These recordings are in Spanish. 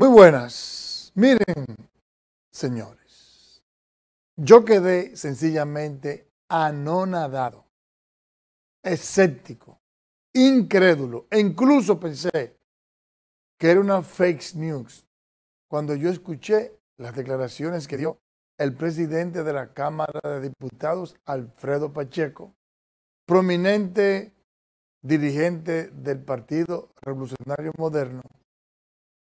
Muy buenas. Miren, señores, yo quedé sencillamente anonadado, escéptico, incrédulo, e incluso pensé que era una fake news cuando yo escuché las declaraciones que dio el presidente de la Cámara de Diputados, Alfredo Pacheco, prominente dirigente del Partido Revolucionario Moderno,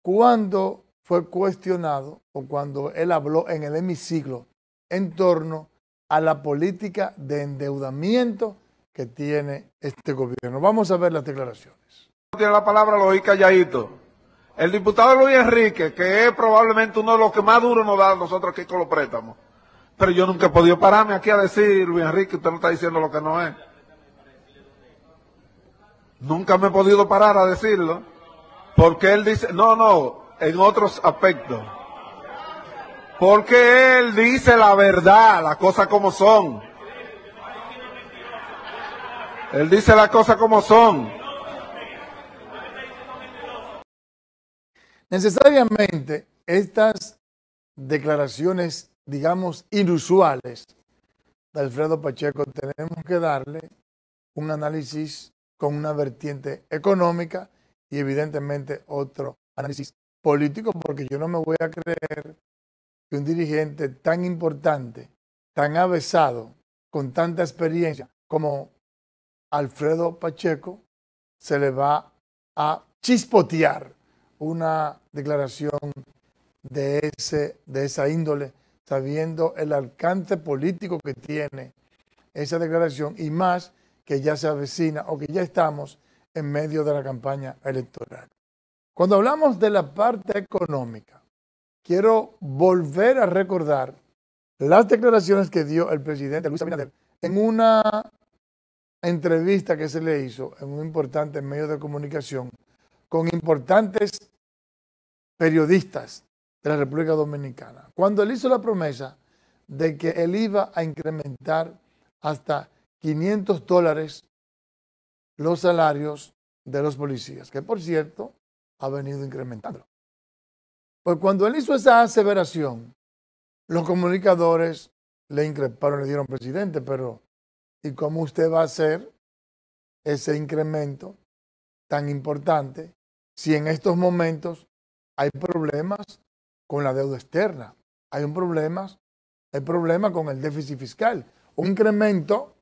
cuando fue cuestionado o cuando él habló en el hemiciclo en torno a la política de endeudamiento que tiene este gobierno. Vamos a ver las declaraciones. Tiene la palabra Luis Calladito. El diputado Luis Enrique, que es probablemente uno de los que más duro nos da a nosotros aquí con los préstamos. Pero yo nunca he podido pararme aquí a decir, Luis Enrique, usted no está diciendo lo que no es. Nunca me he podido parar a decirlo. Porque él dice, no, no, en otros aspectos. Porque él dice la verdad, las cosas como son. Él dice las cosas como son. Necesariamente estas declaraciones, digamos, inusuales de Alfredo Pacheco, tenemos que darle un análisis con una vertiente económica y evidentemente otro análisis político, porque yo no me voy a creer que un dirigente tan importante, tan avesado, con tanta experiencia como Alfredo Pacheco, se le va a chispotear una declaración de, ese, de esa índole, sabiendo el alcance político que tiene esa declaración y más que ya se avecina o que ya estamos en medio de la campaña electoral. Cuando hablamos de la parte económica, quiero volver a recordar las declaraciones que dio el presidente Luis Abinader en una entrevista que se le hizo en un importante medio de comunicación con importantes periodistas de la República Dominicana, cuando él hizo la promesa de que él iba a incrementar hasta 500 dólares los salarios de los policías, que por cierto ha venido incrementando. Pues cuando él hizo esa aseveración, los comunicadores le increparon, le dieron presidente, pero ¿y cómo usted va a hacer ese incremento tan importante si en estos momentos hay problemas con la deuda externa? Hay un problema con el déficit fiscal. Un incremento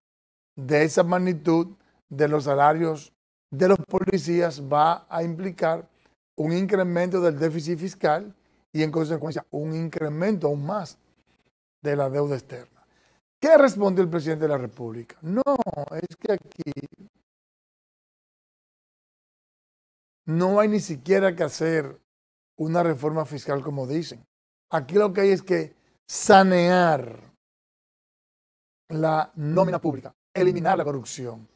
de esa magnitud de los salarios de los policías va a implicar un incremento del déficit fiscal y en consecuencia un incremento aún más de la deuda externa. ¿Qué respondió el presidente de la República? No, es que aquí no hay ni siquiera que hacer una reforma fiscal como dicen. Aquí lo que hay es que sanear la nómina pública, eliminar la corrupción,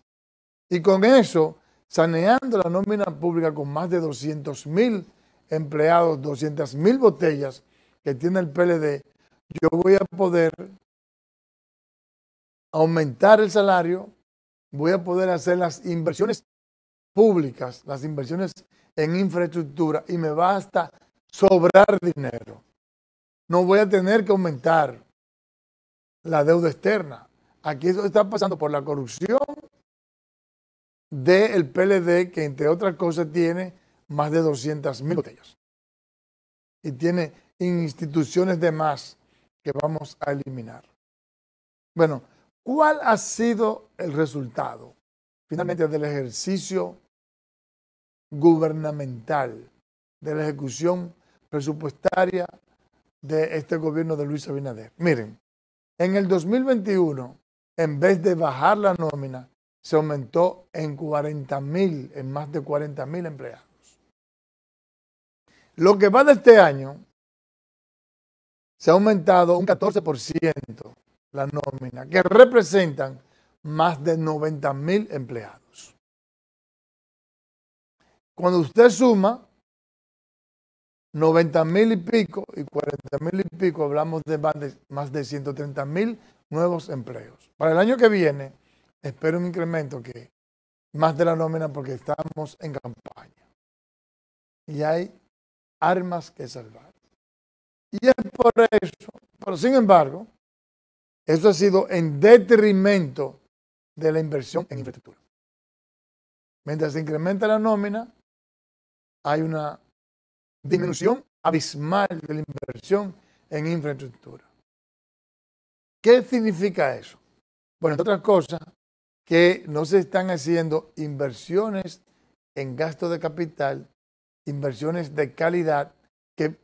y con eso, saneando la nómina pública con más de 200 mil empleados, 200 mil botellas que tiene el PLD, yo voy a poder aumentar el salario, voy a poder hacer las inversiones públicas, las inversiones en infraestructura y me basta sobrar dinero. No voy a tener que aumentar la deuda externa. Aquí eso está pasando por la corrupción del PLD, que entre otras cosas tiene más de 200.000 botellas. Y tiene instituciones de más que vamos a eliminar. Bueno, ¿cuál ha sido el resultado finalmente del ejercicio gubernamental, de la ejecución presupuestaria de este gobierno de Luis Abinader? Miren, en el 2021, en vez de bajar la nómina, se aumentó en mil en más de 40.000 empleados. Lo que va de este año, se ha aumentado un 14% la nómina, que representan más de 90.000 empleados. Cuando usted suma 90 mil y pico y 40 mil y pico, hablamos de más de, más de 130 mil nuevos empleos. Para el año que viene, espero un incremento que más de la nómina porque estamos en campaña. Y hay armas que salvar. Y es por eso, pero sin embargo, eso ha sido en detrimento de la inversión en infraestructura. Mientras se incrementa la nómina, hay una disminución abismal de la inversión en infraestructura. ¿Qué significa eso? Bueno, entre otras cosas, que no se están haciendo inversiones en gasto de capital, inversiones de calidad que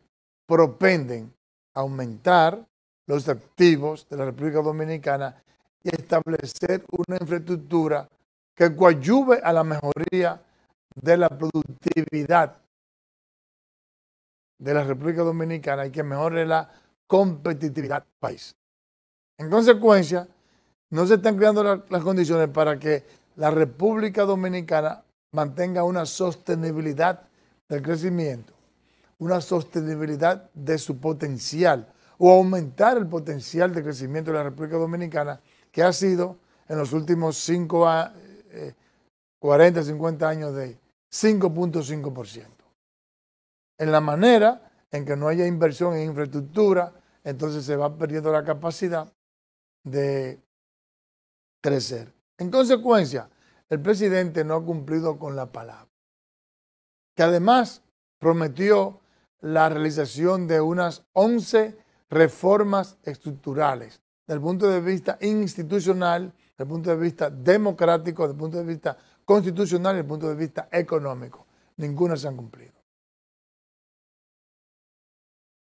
propenden aumentar los activos de la República Dominicana y establecer una infraestructura que coadyuve a la mejoría de la productividad de la República Dominicana y que mejore la competitividad del país. En consecuencia, no se están creando las condiciones para que la República Dominicana mantenga una sostenibilidad del crecimiento, una sostenibilidad de su potencial o aumentar el potencial de crecimiento de la República Dominicana que ha sido en los últimos 5 40, 50 años de 5.5%. En la manera en que no haya inversión en infraestructura, entonces se va perdiendo la capacidad de crecer. En consecuencia, el presidente no ha cumplido con la palabra, que además prometió la realización de unas 11 reformas estructurales, del punto de vista institucional, del punto de vista democrático, del punto de vista constitucional y del punto de vista económico. Ninguna se han cumplido.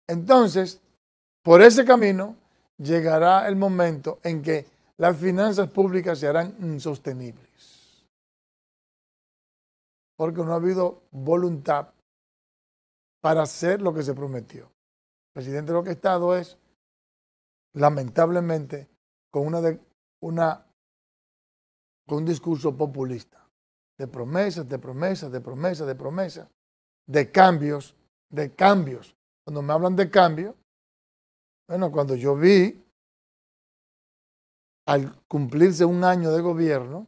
Entonces, por ese camino llegará el momento en que las finanzas públicas se harán insostenibles. Porque no ha habido voluntad para hacer lo que se prometió. presidente lo que ha estado es, lamentablemente, con, una de, una, con un discurso populista, de promesas, de promesas, de promesas, de promesas, de cambios, de cambios. Cuando me hablan de cambio, bueno, cuando yo vi al cumplirse un año de gobierno,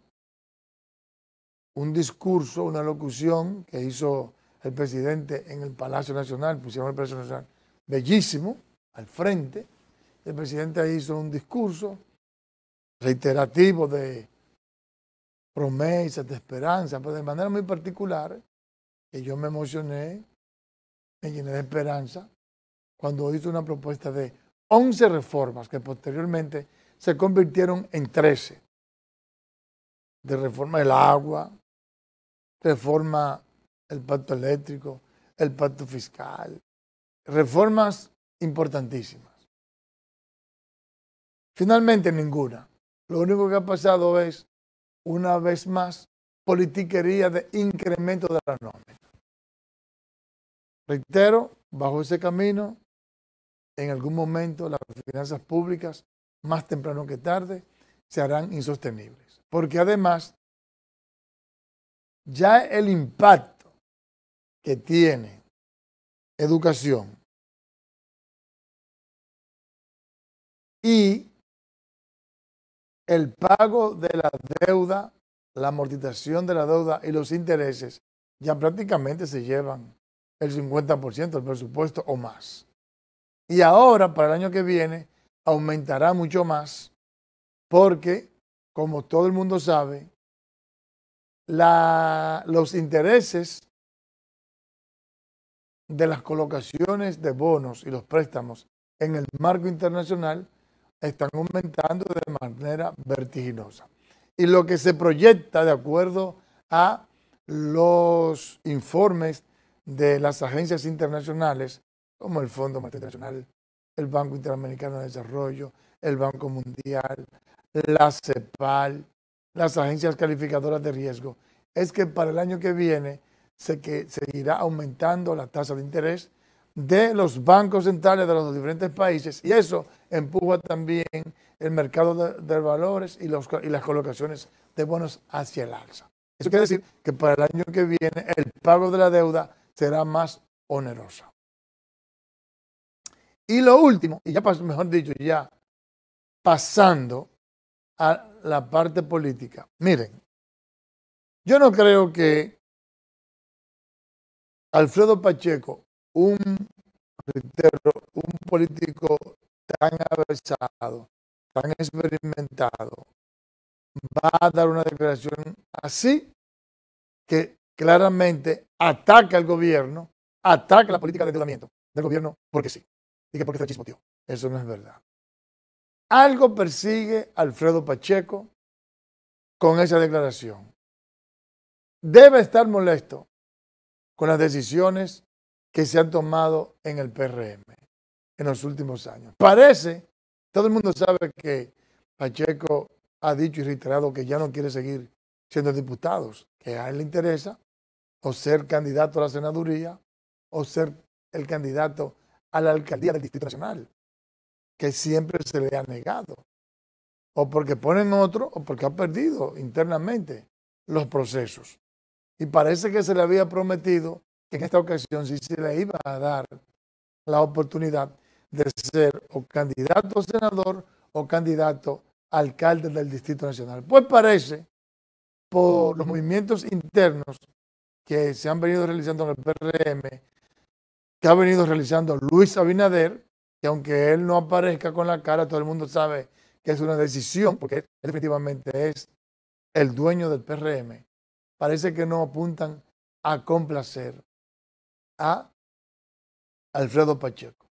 un discurso, una locución que hizo el presidente en el Palacio Nacional, pusieron el Palacio Nacional bellísimo, al frente. El presidente hizo un discurso reiterativo de promesas, de esperanza, pero de manera muy particular, que yo me emocioné, me llené de esperanza, cuando hizo una propuesta de 11 reformas que posteriormente se convirtieron en 13. De reforma del agua, reforma el pacto eléctrico, el pacto fiscal, reformas importantísimas. Finalmente ninguna. Lo único que ha pasado es, una vez más, politiquería de incremento de la nómina. Reitero, bajo ese camino, en algún momento las finanzas públicas más temprano que tarde, se harán insostenibles. Porque además, ya el impacto que tiene educación y el pago de la deuda, la amortización de la deuda y los intereses ya prácticamente se llevan el 50% del presupuesto o más. Y ahora, para el año que viene, aumentará mucho más porque, como todo el mundo sabe, los intereses de las colocaciones de bonos y los préstamos en el marco internacional están aumentando de manera vertiginosa. Y lo que se proyecta de acuerdo a los informes de las agencias internacionales, como el Fondo Internacional el Banco Interamericano de Desarrollo, el Banco Mundial, la CEPAL, las agencias calificadoras de riesgo, es que para el año que viene se que seguirá aumentando la tasa de interés de los bancos centrales de los diferentes países y eso empuja también el mercado de, valores y, los, y las colocaciones de bonos hacia el alza. Eso quiere decir que para el año que viene el pago de la deuda será más oneroso. Y lo último, y ya paso mejor dicho, ya pasando a la parte política. Miren, yo no creo que Alfredo Pacheco, un, político tan avanzado, tan experimentado, va a dar una declaración así que claramente ataca al gobierno, ataca la política de endeudamiento del gobierno, porque sí. Y que porque está tío Eso no es verdad. Algo persigue Alfredo Pacheco con esa declaración. Debe estar molesto con las decisiones que se han tomado en el PRM en los últimos años. Parece, todo el mundo sabe que Pacheco ha dicho y reiterado que ya no quiere seguir siendo diputados, que a él le interesa o ser candidato a la senaduría o ser el candidato a la alcaldía del Distrito Nacional, que siempre se le ha negado. O porque ponen otro, o porque ha perdido internamente los procesos. Y parece que se le había prometido que en esta ocasión sí se le iba a dar la oportunidad de ser o candidato a senador o candidato alcalde del Distrito Nacional. Pues parece, por los movimientos internos que se han venido realizando en el PRM, ha venido realizando Luis Abinader, que aunque él no aparezca con la cara, todo el mundo sabe que es una decisión, porque él definitivamente es el dueño del PRM. Parece que no apuntan a complacer a Alfredo Pacheco.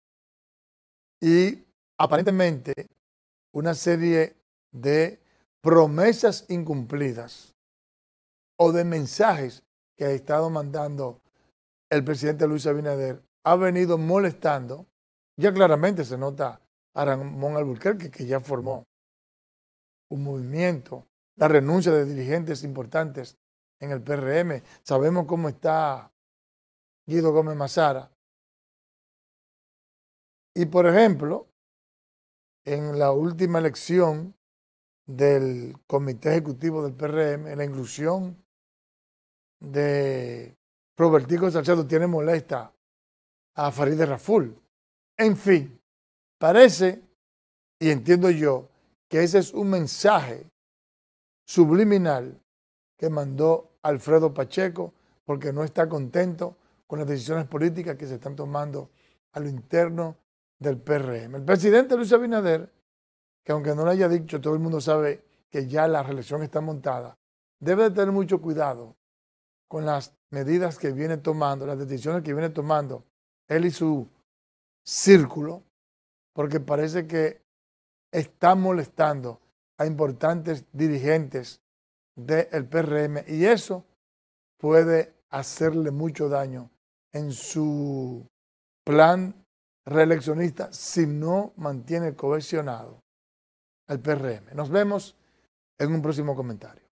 Y aparentemente una serie de promesas incumplidas o de mensajes que ha estado mandando el presidente Luis Abinader ha venido molestando. Ya claramente se nota a Ramón Alburquerque que ya formó un movimiento, la renuncia de dirigentes importantes en el PRM. Sabemos cómo está Guido Gómez Mazara. Y por ejemplo, en la última elección del Comité Ejecutivo del PRM, en la inclusión de Robertico Salcedo tiene molesta a Farideh Raful. En fin, parece, y entiendo yo, que ese es un mensaje subliminal que mandó Alfredo Pacheco porque no está contento con las decisiones políticas que se están tomando a lo interno del PRM. El presidente Luis Abinader, que aunque no lo haya dicho, todo el mundo sabe que ya la relación está montada, debe de tener mucho cuidado con las medidas que viene tomando, las decisiones que viene tomando él y su círculo, porque parece que está molestando a importantes dirigentes del PRM y eso puede hacerle mucho daño en su plan reeleccionista si no mantiene cohesionado al PRM. Nos vemos en un próximo comentario.